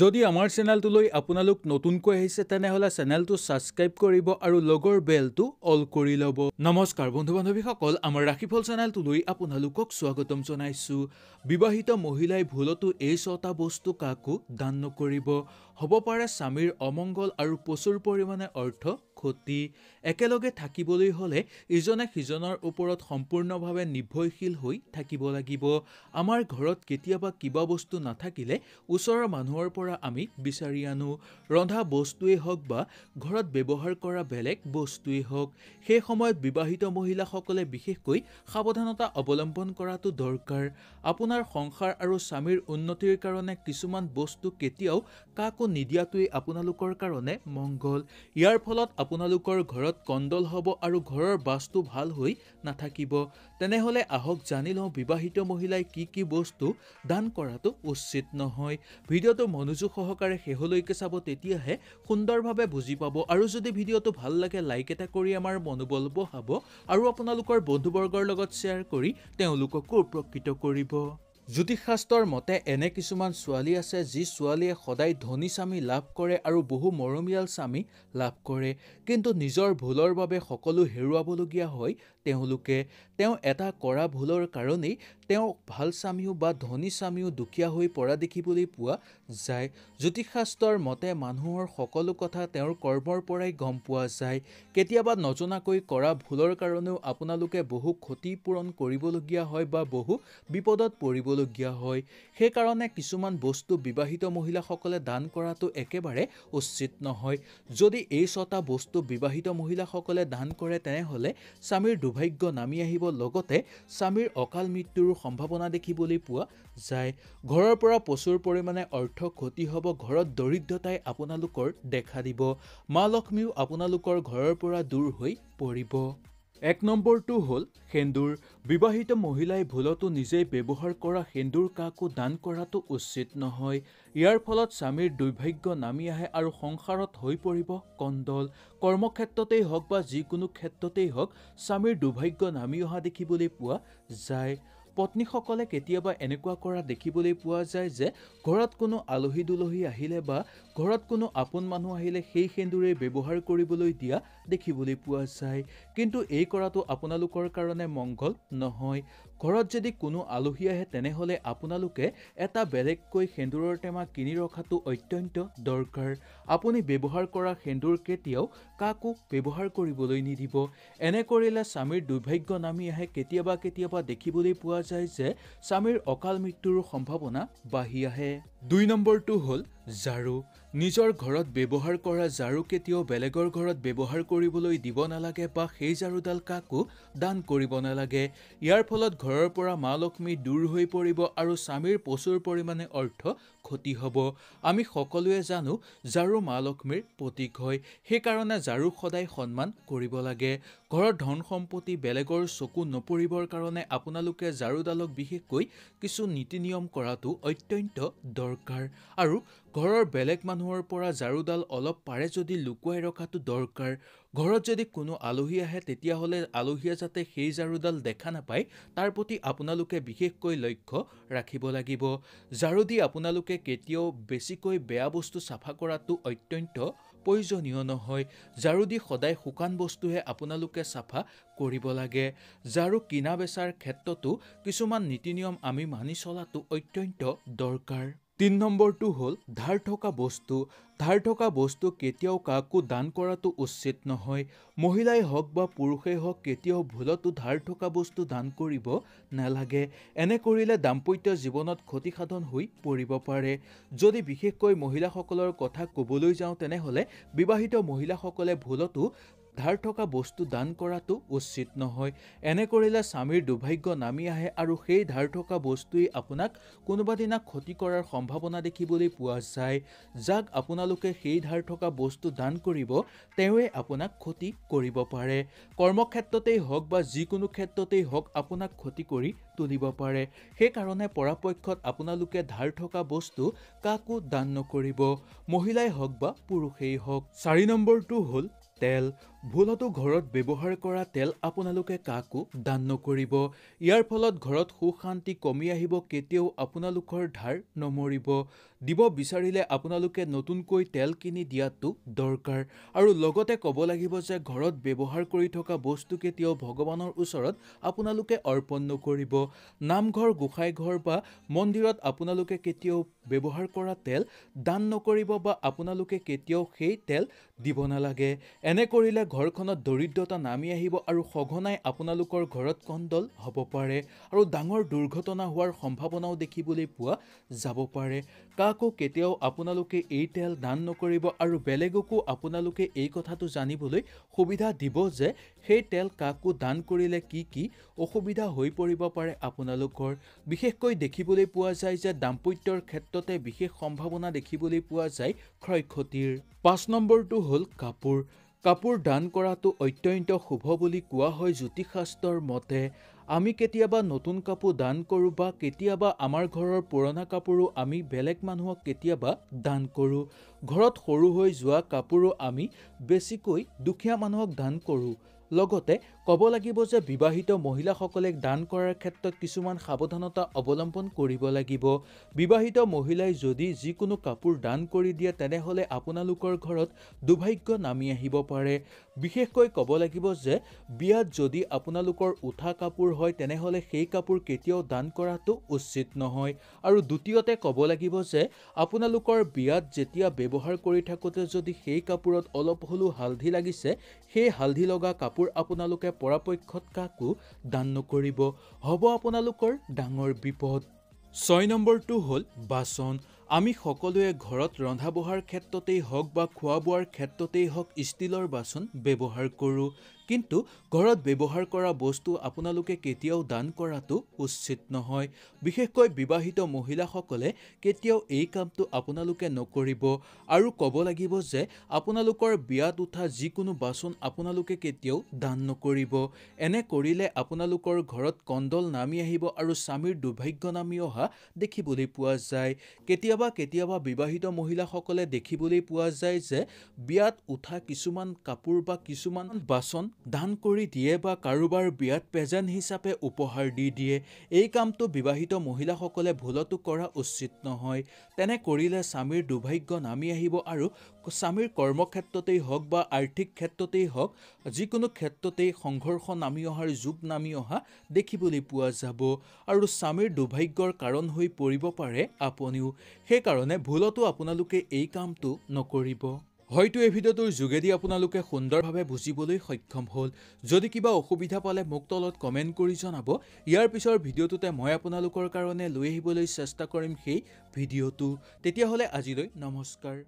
যদি আমাৰ চেনেলটোলৈ আপোনালোক নতুনকৈ আহিছে তেনেহ'লে চেনেলটো ছাবস্ক্ৰাইব কৰিব আৰু লগৰ বেলটো অল কৰি ল'ব নমস্কাৰ বন্ধু বান্ধৱীসকল আমাৰ ৰাশিফল চেনেলটোলৈ আপোনালোকক স্বাগতম জনাইছোঁ বিবাহিত মহিলাই ভুলতো এই ছটা বস্তু কাকো দান নকৰিব হ'ব পাৰে স্বামীৰ অমংগল আৰু প্ৰচুৰ পৰিমাণে অৰ্থ ক্ষতি একেলগে থাকিবলৈ হ'লে ইজনে সিজনৰ ওপৰত সম্পূৰ্ণভাৱে নিৰ্ভৰশীল হৈ থাকিব লাগিব আমাৰ ঘৰত কেতিয়াবা কিবা বস্তু নাথাকিলে ওচৰৰ মানুহৰ পৰা আমি বিচাৰি আনো ৰন্ধা বস্তুৱেই হওক বা ঘৰত ব্যৱহাৰ কৰা বেলেগ বস্তুৱেই হওক সেই সময়ত বিবাহিত মহিলাসকলে বিশেষকৈ সাৱধানতা অৱলম্বন কৰাটো দৰকাৰ আপোনাৰ সংসাৰ আৰু স্বামীৰ উন্নতিৰ কাৰণে কিছুমান বস্তু কেতিয়াও কাকো নিদিয়াটোৱেই আপোনালোকৰ কাৰণে মংগল ইয়াৰ ফলত আপোনালোকৰ ঘৰত কণ্ডল হ'ব আৰু ঘৰৰ বাস্তু ভাল হৈ নাথাকিব তেনেহ'লে আহক জানি লওঁ বিবাহিত মহিলাই কি কি বস্তু দান কৰাটো উচিত নহয় ভিডিঅ'টো মন মনোযোগ সহকাৰে শেহলৈকে চাব তেতিয়াহে সুন্দৰভাবে বুঝি পাব আৰু যদি ভিডিওটো ভাল লাগে লাইক এটা কৰি আমাৰ মনোবল বহাব আৰু আপোনালোকৰ বন্ধুবৰ্গৰ লগত শ্বেয়াৰ কৰি তেওঁলোককো উপকৃত কৰিব জ্যোতিষশাস্ত্ৰৰ মতে এনে কিছুমান ছোৱালী আছে যি ছোৱালীয়ে সদায় ধনী স্বামী লাভ কৰে আৰু বহু মৰমীয়াল স্বামী লাভ কৰে কিন্তু নিজৰ ভুলৰ বাবে সকলো হেৰুৱাবলগীয়া হয় তেওঁলোকে তেওঁ এটা কৰা ভুলৰ কাৰণেই তেওঁ ভাল স্বামীও বা ধনী স্বামীও দুখীয়া হৈ পৰা দেখিবলৈ পোৱা যায় জ্যোতিষশাস্ত্ৰৰ মতে মানুহৰ সকলো কথা তেওঁৰ কৰ্মৰ পৰাই গম পোৱা যায় কেতিয়াবা নজনাকৈ কৰা ভুলৰ কাৰণেও আপোনালোকে বহু ক্ষতিপূৰণ কৰিবলগীয়া হয় বা বহু বিপদত পৰিবলগীয়া হয় সেইকাৰণে কিছুমান বস্তু বিবাহিত মহিলাসকলে দান কৰাটো একেবাৰে উচিত নহয় যদি এই ছটা বস্তু বিবাহিত মহিলাসকলে দান কৰে তেনেহ'লে স্বামীৰ দুৰ্ভাগ্য নামি আহিব লগতে স্বামীৰ অকাল মৃত্যুৰ সম্ভাৱনা দেখিবলৈ পোৱা যায় ঘৰৰ পৰা প্ৰচুৰ পৰিমাণে অৰ্থ ক্ষতি হ'ব ঘৰত দৰিদ্ৰতাই আপোনালোকৰ দেখা দিব মা লক্ষ্মীও আপোনালোকৰ ঘৰৰ পৰা দূৰ হৈ পৰিব এক নম্বৰটো হ'ল সেন্দুৰ বিবাহিত মহিলাই ভুলতো নিজেই ব্যৱহাৰ কৰা সেন্দুৰ কাকো দান কৰাটো উচিত নহয় ইয়াৰ ফলত স্বামীৰ দুৰ্ভাগ্য নামি আহে আৰু সংসাৰত হৈ পৰিব কণ্ডল কৰ্মক্ষেত্ৰতেই হওক বা যিকোনো ক্ষেত্ৰতেই হওক স্বামীৰ দুৰ্ভাগ্য নামি অহা দেখিবলৈ পোৱা যায় পত্নীসকলে কেতিয়াবা এনেকুৱা কৰা দেখিবলৈ পোৱা যায় যে ঘৰত কোনো আলহী দুলহী আহিলে বা ঘৰত কোনো আপোন মানুহ আহিলে সেই সেন্দুৰেই ব্যৱহাৰ কৰিবলৈ দিয়া দেখিবলৈ পোৱা যায় কিন্তু এই কৰাটো আপোনালোকৰ কাৰণে মংগল নহয় ঘৰত যদি কোনো আলহী আহে তেনেহ'লে আপোনালোকে এটা বেলেগকৈ সেন্দুৰৰ টেমা কিনি ৰখাটো অত্যন্ত দৰকাৰ আপুনি ব্যৱহাৰ কৰা সেন্দুৰ কেতিয়াও কাকো ব্যৱহাৰ কৰিবলৈ নিদিব এনে কৰিলে স্বামীৰ দুৰ্ভাগ্য নামি আহে কেতিয়াবা কেতিয়াবা দেখিবলৈ পোৱা যায় যে স্বামীৰ অকাল মৃত্যুৰ সম্ভাৱনা বাঢ়ি আহে দুই নম্বৰটো হ'ল ঝাৰু নিজৰ ঘৰত ব্যৱহাৰ কৰা ঝাৰু কেতিয়াও বেলেগৰ ঘৰত ব্যৱহাৰ কৰিবলৈ দিব নালাগে বা সেই ঝাৰুডাল কাকো দান কৰিব নালাগে ইয়াৰ ফলত ঘৰৰ পৰা মা লক্ষ্মী দূৰ হৈ পৰিব আৰু স্বামীৰ প্ৰচুৰ পৰিমাণে অৰ্থ ক্ষতি হ'ব আমি সকলোৱে জানো ঝাৰু মা লক্ষ্মীৰ প্ৰতীক হয় সেইকাৰণে ঝাৰু সদায় সন্মান কৰিব লাগে ঘৰৰ ধন সম্পত্তি বেলেগৰ চকু নপৰিবৰ কাৰণে আপোনালোকে ঝাৰুডালক বিশেষকৈ কিছু নীতি নিয়ম কৰাটো অত্যন্ত দৰকাৰ আৰু ঘৰৰ বেলেগ মানুহৰ পৰা ঝাৰুডাল অলপ পাৰে যদি লুকুৱাই ৰখাটো দৰকাৰ ঘৰত যদি কোনো আলহী আহে তেতিয়াহ'লে আলহীয়ে যাতে সেই ঝাৰুডাল দেখা নাপায় তাৰ প্ৰতি আপোনালোকে বিশেষকৈ লক্ষ্য ৰাখিব লাগিব ঝাৰু দি আপোনালোকে কেতিয়াও বেছিকৈ বেয়া বস্তু চাফা কৰাটো অত্যন্ত প্ৰয়োজনীয় নহয় ঝাৰু দি সদায় শুকান বস্তুহে আপোনালোকে চাফা কৰিব লাগে ঝাৰু কিনা বেচাৰ ক্ষেত্ৰতো কিছুমান নীতি নিয়ম আমি মানি চলাটো অত্যন্ত দৰকাৰ তিন নম্বৰটো হ'ল ধাৰ থকা বস্তু ধাৰ থকা বস্তু কেতিয়াও কাকো দান কৰাটো উচিত নহয় মহিলাই হওক বা পুৰুষেই হওক কেতিয়াও ভুলতো ধাৰ থকা বস্তু দান কৰিব নালাগে এনে কৰিলে দাম্পত্য জীৱনত ক্ষতিসাধন হৈ পৰিব পাৰে যদি বিশেষকৈ মহিলাসকলৰ কথা ক'বলৈ যাওঁ তেনেহ'লে বিবাহিত মহিলাসকলে ভুলতো ধাৰ থকা বস্তু দান কৰাটো উচিত নহয় এনে কৰিলে স্বামীৰ দুৰ্ভাগ্য নামি আহে আৰু সেই ধাৰ থকা বস্তুৱেই আপোনাক কোনোবা দিনা ক্ষতি কৰাৰ সম্ভাৱনা দেখিবলৈ পোৱা যায় যাক আপোনালোকে সেই ধাৰ থকা বস্তু দান কৰিব তেওঁৱে আপোনাক ক্ষতি কৰিব পাৰে কৰ্মক্ষেত্ৰতেই হওক বা যিকোনো ক্ষেত্ৰতেই হওক আপোনাক ক্ষতি কৰি তুলিব পাৰে সেইকাৰণে পৰাপক্ষত আপোনালোকে ধাৰ থকা বস্তু কাকো দান নকৰিব মহিলাই হওক বা পুৰুষেই হওক চাৰি নম্বৰটো হ'ল তেল ভুলতো ঘৰত ব্যৱহাৰ কৰা তেল আপোনালোকে কাকো দান নকৰিব ইয়াৰ ফলত ঘৰত সুশান্তি কমি আহিব কেতিয়াও আপোনালোকৰ ধাৰ নমৰিব দিব বিচাৰিলে আপোনালোকে নতুনকৈ তেল কিনি দিয়াটো দৰকাৰ আৰু লগতে ক'ব লাগিব যে ঘৰত ব্যৱহাৰ কৰি থকা বস্তু কেতিয়াও ভগৱানৰ ওচৰত আপোনালোকে অৰ্পণ নকৰিব নামঘৰ গোসাঁই ঘৰ বা মন্দিৰত আপোনালোকে কেতিয়াও ব্যৱহাৰ কৰা তেল দান নকৰিব বা আপোনালোকে কেতিয়াও সেই তেল দিব নালাগে এনে কৰিলে ঘৰখনত দৰিদ্ৰতা নামি আহিব আৰু সঘনাই আপোনালোকৰ ঘৰত কণ্ডল হ'ব পাৰে আৰু ডাঙৰ দুৰ্ঘটনা হোৱাৰ সম্ভাৱনাও দেখিবলৈ পোৱা যাব পাৰে আকৌ কেতিয়াও আপোনালোকে এই তেল দান নকৰিব আৰু বেলেগকো আপোনালোকে এই কথাটো জানিবলৈ সুবিধা দিব যে সেই তেল কাকো দান কৰিলে কি কি অসুবিধা হৈ পৰিব পাৰে আপোনালোকৰ বিশেষকৈ দেখিবলৈ পোৱা যায় যে দাম্পত্যৰ ক্ষেত্ৰতে বিশেষ সম্ভাৱনা দেখিবলৈ পোৱা যায় ক্ষয় ক্ষতিৰ পাঁচ নম্বৰটো হ'ল কাপোৰ কাপোৰ দান কৰাটো অত্যন্ত শুভ বুলি কোৱা হয় জ্যোতিষাস্ত্ৰৰ মতে আমি কেতিয়াবা নতুন কাপোৰ দান কৰোঁ বা কেতিয়াবা আমাৰ ঘৰৰ পুৰণা কাপোৰো আমি বেলেগ মানুহক কেতিয়াবা দান কৰোঁ ঘৰত সৰু হৈ যোৱা কাপোৰো আমি বেছিকৈ দুখীয়া মানুহক দান কৰোঁ লগতে ক'ব লাগিব যে বিবাহিত মহিলাসকলে দান কৰাৰ ক্ষেত্ৰত কিছুমান সাৱধানতা অৱলম্বন কৰিব লাগিব বিবাহিত মহিলাই যদি যিকোনো কাপোৰ দান কৰি দিয়ে তেনেহ'লে আপোনালোকৰ ঘৰত দুৰ্ভাগ্য নামি আহিব পাৰে বিশেষকৈ ক'ব লাগিব যে বিয়াত যদি আপোনালোকৰ উঠা কাপোৰ হয় তেনেহ'লে সেই কাপোৰ কেতিয়াও দান কৰাটো উচিত নহয় আৰু দ্বিতীয়তে ক'ব লাগিব যে আপোনালোকৰ বিয়াত যেতিয়া ব্যৱহাৰ কৰি থাকোঁতে যদি সেই কাপোৰত অলপ হ'লেও হালধি লাগিছে সেই হালধি লগা কাপোৰ আপোনালোকে পৰাপক্ষত কাকো দান নকৰিব হ'ব আপোনালোকৰ ডাঙৰ বিপদ ছয় নম্বৰটো হ'ল বাচন আমি সকলোৱে ঘৰত ৰন্ধা বঢ়াৰ ক্ষেত্ৰতেই হওক বা খোৱা বোৱাৰ ক্ষেত্ৰতেই হওক ষ্টীলৰ বাচন ব্যৱহাৰ কৰোঁ কিন্তু ঘৰত ব্যৱহাৰ কৰা বস্তু আপোনালোকে কেতিয়াও দান কৰাটো উচিত নহয় বিশেষকৈ বিবাহিত মহিলাসকলে কেতিয়াও এই কামটো আপোনালোকে নকৰিব আৰু ক'ব লাগিব যে আপোনালোকৰ বিয়াত উঠা যিকোনো বাচন আপোনালোকে কেতিয়াও দান নকৰিব এনে কৰিলে আপোনালোকৰ ঘৰত কণ্ডল নামি আহিব আৰু স্বামীৰ দুৰ্ভাগ্য নামি অহা দেখিবলৈ পোৱা যায় কেতিয়াবা কেতিয়াবা বিবাহিত মহিলাসকলে দেখিবলৈ পোৱা যায় যে বিয়াত উঠা কিছুমান কাপোৰ বা কিছুমান বাচন দান কৰি দিয়ে বা কাৰোবাৰ বিয়াত পেজেণ্ট হিচাপে উপহাৰ দি দিয়ে এই কামটো বিবাহিত মহিলাসকলে ভুলতো কৰা উচিত নহয় তেনে কৰিলে স্বামীৰ দুৰ্ভাগ্য নামি আহিব আৰু স্বামীৰ কৰ্মক্ষেত্ৰতেই হওক বা আৰ্থিক ক্ষেত্ৰতেই হওক যিকোনো ক্ষেত্ৰতেই সংঘৰ্ষ নামি অহাৰ যুগ নামি অহা দেখিবলৈ পোৱা যাব আৰু স্বামীৰ দুৰ্ভাগ্যৰ কাৰণ হৈ পৰিব পাৰে আপুনিও সেইকাৰণে ভুলতো আপোনালোকে এই কামটো নকৰিব হয়তো এই ভিডিঅ'টোৰ যোগেদি আপোনালোকে সুন্দৰভাৱে বুজিবলৈ সক্ষম হ'ল যদি কিবা অসুবিধা পালে মোক তলত কমেণ্ট কৰি জনাব ইয়াৰ পিছৰ ভিডিঅ'টোতে মই আপোনালোকৰ কাৰণে লৈ আহিবলৈ চেষ্টা কৰিম সেই ভিডিঅ'টো তেতিয়াহ'লে আজিলৈ নমস্কাৰ